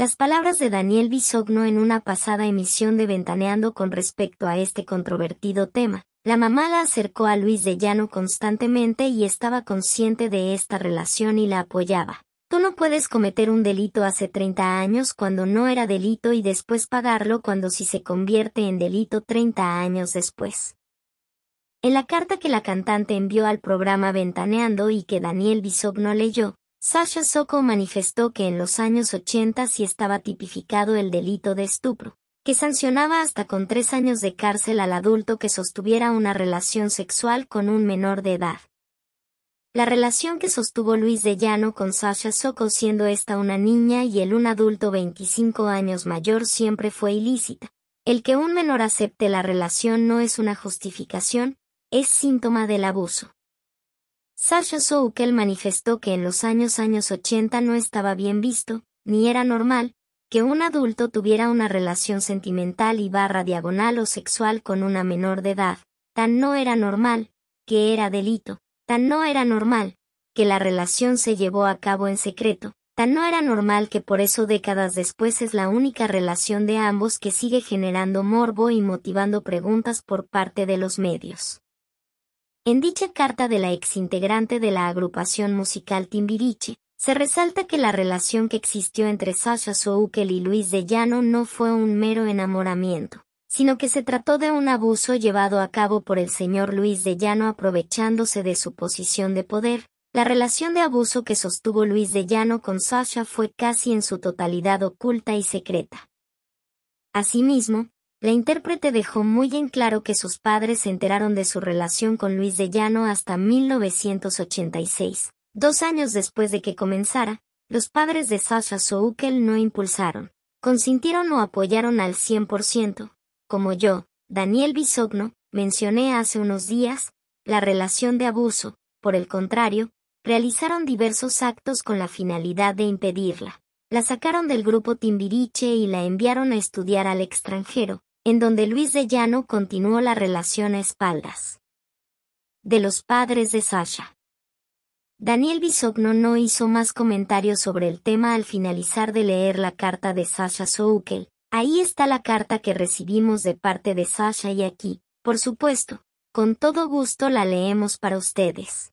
Las palabras de Daniel Bisogno en una pasada emisión de Ventaneando con respecto a este controvertido tema. La mamá la acercó a Luis de Llano constantemente y estaba consciente de esta relación y la apoyaba. Tú no puedes cometer un delito hace 30 años cuando no era delito y después pagarlo cuando sí se convierte en delito 30 años después. En la carta que la cantante envió al programa Ventaneando y que Daniel Bisogno leyó, Sasha Soko manifestó que en los años 80 sí estaba tipificado el delito de estupro, que sancionaba hasta con tres años de cárcel al adulto que sostuviera una relación sexual con un menor de edad. La relación que sostuvo Luis de Llano con Sasha Soko siendo esta una niña y él un adulto 25 años mayor siempre fue ilícita. El que un menor acepte la relación no es una justificación, es síntoma del abuso. Sasha Soukel manifestó que en los años años 80 no estaba bien visto, ni era normal, que un adulto tuviera una relación sentimental y barra diagonal o sexual con una menor de edad, tan no era normal, que era delito, tan no era normal, que la relación se llevó a cabo en secreto, tan no era normal que por eso décadas después es la única relación de ambos que sigue generando morbo y motivando preguntas por parte de los medios. En dicha carta de la exintegrante de la agrupación musical Timbiriche, se resalta que la relación que existió entre Sasha Soukel y Luis de Llano no fue un mero enamoramiento, sino que se trató de un abuso llevado a cabo por el señor Luis de Llano aprovechándose de su posición de poder. La relación de abuso que sostuvo Luis de Llano con Sasha fue casi en su totalidad oculta y secreta. Asimismo, la intérprete dejó muy en claro que sus padres se enteraron de su relación con Luis de Llano hasta 1986. Dos años después de que comenzara, los padres de Sasha Soukel no impulsaron, consintieron o apoyaron al 100%. Como yo, Daniel Bisogno, mencioné hace unos días, la relación de abuso, por el contrario, realizaron diversos actos con la finalidad de impedirla. La sacaron del grupo Timbiriche y la enviaron a estudiar al extranjero, en donde Luis de Llano continuó la relación a espaldas. De los padres de Sasha. Daniel Bisogno no hizo más comentarios sobre el tema al finalizar de leer la carta de Sasha Soukel. Ahí está la carta que recibimos de parte de Sasha y aquí, por supuesto, con todo gusto la leemos para ustedes.